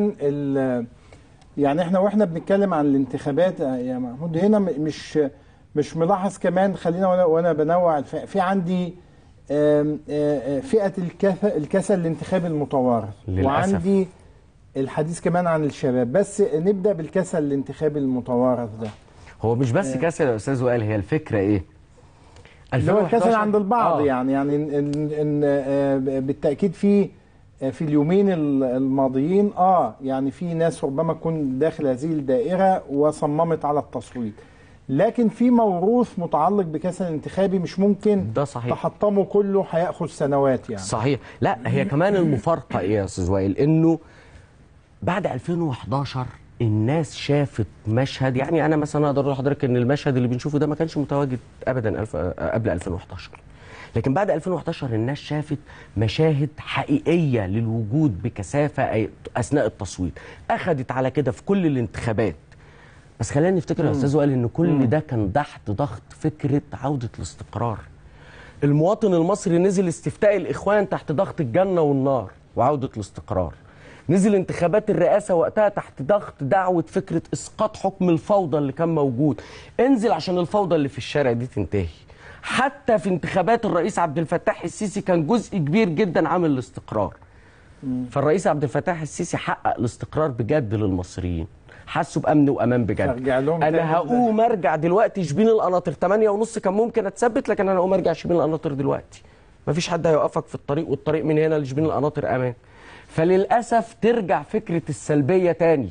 ال يعني احنا واحنا بنتكلم عن الانتخابات آه، يا محمود هنا مش مش ملاحظ كمان خلينا وانا وانا بنوع في عندي فئه الكسل الانتخابي المتوارث للأسف. وعندي الحديث كمان عن الشباب بس نبدا بالكسل الانتخابي المتوارث ده هو مش بس آه. كسل يا استاذ وائل هي الفكره ايه اللي هو الكسل عند البعض آه. يعني يعني إن إن إن آه، بالتاكيد في آه، في اليومين الماضيين اه يعني في ناس ربما تكون داخل هذه الدائره وصممت على التصويت لكن في موروث متعلق بكاس الانتخابي مش ممكن ده صحيح تحطمه كله هياخد سنوات يعني صحيح لا هي كمان المفارقه ايه يا استاذ وائل انه بعد 2011 الناس شافت مشهد يعني انا مثلا اقدر اقول لحضرتك ان المشهد اللي بنشوفه ده ما كانش متواجد ابدا قبل 2011 لكن بعد 2011 الناس شافت مشاهد حقيقيه للوجود بكثافه اثناء التصويت اخذت على كده في كل الانتخابات بس خلينا نفتكر يا استاذ وائل ان كل مم. ده كان تحت ضغط فكره عوده الاستقرار المواطن المصري نزل استفتاء الاخوان تحت ضغط الجنه والنار وعوده الاستقرار نزل انتخابات الرئاسة وقتها تحت ضغط دعوة فكرة إسقاط حكم الفوضى اللي كان موجود انزل عشان الفوضى اللي في الشارع دي تنتهي حتى في انتخابات الرئيس عبد الفتاح السيسي كان جزء كبير جدا عامل الاستقرار فالرئيس عبد الفتاح السيسي حقق الاستقرار بجد للمصريين حسوا بامن وامان بجد لهم انا هقوم ارجع دلوقتي شبين القناطر 8 ونص كان ممكن اتثبت لكن انا هقوم ارجع شبين القناطر دلوقتي مفيش حد هيوقفك في الطريق والطريق من هنا لشبين القناطر امان فللاسف ترجع فكره السلبيه تاني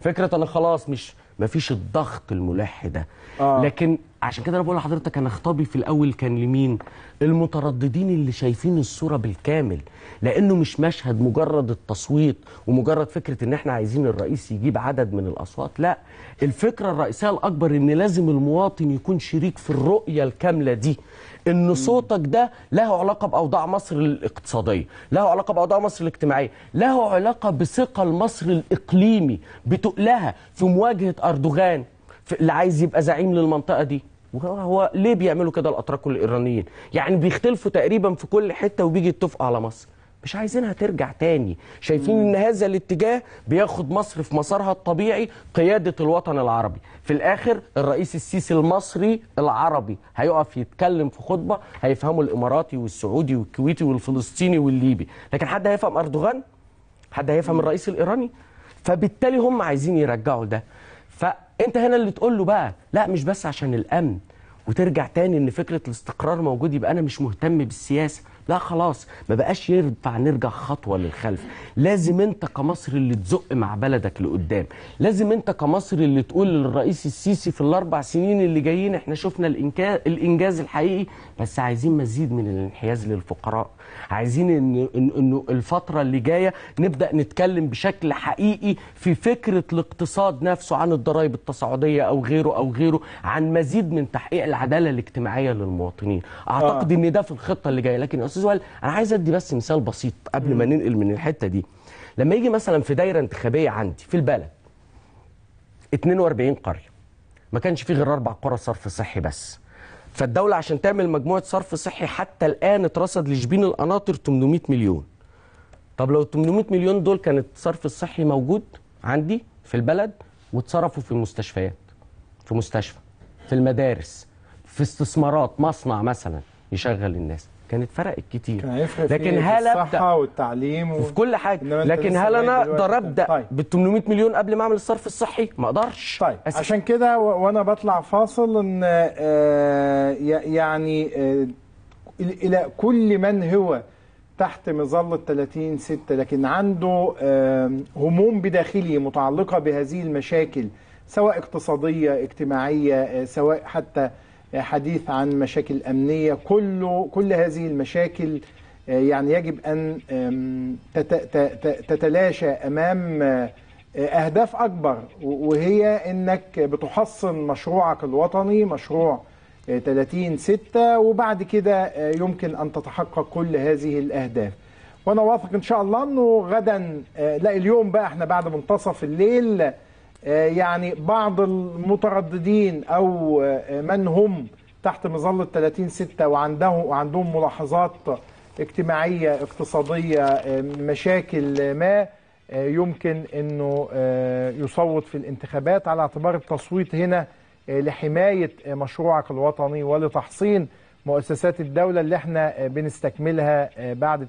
فكره انا خلاص مش مفيش الضغط الملح ده آه. لكن عشان كده انا بقول لحضرتك انا خطابي في الاول كان لمين المترددين اللي شايفين الصوره بالكامل لانه مش مشهد مجرد التصويت ومجرد فكره ان احنا عايزين الرئيس يجيب عدد من الاصوات لا الفكره الرئيسيه الاكبر ان لازم المواطن يكون شريك في الرؤيه الكامله دي ان صوتك ده له علاقه باوضاع مصر الاقتصاديه له علاقه باوضاع مصر الاجتماعيه له علاقه بثقه مصر الاقليمي بتقلها في مواجهه اردوغان اللي عايز يبقى زعيم للمنطقه دي وهو ليه بيعملوا كده الاتراك الايرانيين يعني بيختلفوا تقريبا في كل حته وبيجي يتفقوا على مصر مش عايزينها ترجع تاني شايفين ان هذا الاتجاه بياخد مصر في مسارها الطبيعي قياده الوطن العربي في الاخر الرئيس السيسي المصري العربي هيقف يتكلم في خطبه هيفهمه الاماراتي والسعودي والكويتي والفلسطيني والليبي لكن حد هيفهم اردوغان حد هيفهم الرئيس الايراني فبالتالي هم عايزين يرجعوا ده ف انت هنا اللي تقول له بقى لا مش بس عشان الامن وترجع تاني ان فكره الاستقرار موجود يبقى انا مش مهتم بالسياسه لا خلاص ما بقاش ينفع نرجع خطوه للخلف لازم انت كمصر اللي تزق مع بلدك لقدام لازم انت كمصر اللي تقول للرئيس السيسي في الاربع سنين اللي جايين احنا شفنا الانجاز الحقيقي بس عايزين مزيد من الانحياز للفقراء عايزين ان انه الفتره اللي جايه نبدا نتكلم بشكل حقيقي في فكره الاقتصاد نفسه عن الضرائب التصاعديه او غيره او غيره عن مزيد من تحقيق العداله الاجتماعيه للمواطنين اعتقد آه. ان ده في الخطه اللي جايه لكن يا استاذ وائل انا عايز ادي بس مثال بسيط قبل ما ننقل من الحته دي لما يجي مثلا في دايره انتخابيه عندي في البلد 42 قريه ما كانش فيه غير اربع قرى صرف صحي بس فالدوله عشان تعمل مجموعه صرف صحي حتى الان اترصد لشبين القناطر 800 مليون طب لو 800 مليون دول كانت الصرف الصحي موجود عندي في البلد واتصرفوا في المستشفيات في مستشفى في المدارس في استثمارات مصنع مثلا يشغل الناس كانت فرقت كتير كان هيفرق لكن إيه؟ هل الصحه والتعليم و... في كل حاجه لكن هل انا اقدر ابدا طيب. بال 800 مليون قبل ما اعمل الصرف الصحي ما اقدرش طيب أسف. عشان كده و... وانا بطلع فاصل ان آه يعني آه الى كل من هو تحت مظله 30 6 لكن عنده آه هموم بداخله متعلقه بهذه المشاكل سواء اقتصاديه اجتماعيه آه، سواء حتى حديث عن مشاكل أمنية كله كل هذه المشاكل آه، يعني يجب أن تتلاشى أمام آه، أهداف أكبر وهي أنك بتحصن مشروعك الوطني مشروع 30 آه، 6 وبعد كده يمكن أن تتحقق كل هذه الأهداف وأنا واثق إن شاء الله أنه غدا لا اليوم بقى احنا بعد منتصف الليل آه، يعني بعض المترددين او آه، من هم تحت مظله 30 6 وعندهم وعندهم ملاحظات اجتماعيه اقتصاديه آه، مشاكل ما يمكن انه يصوت في الانتخابات على اعتبار التصويت هنا لحمايه مشروعك الوطني ولتحصين مؤسسات الدوله اللي احنا بنستكملها بعد 30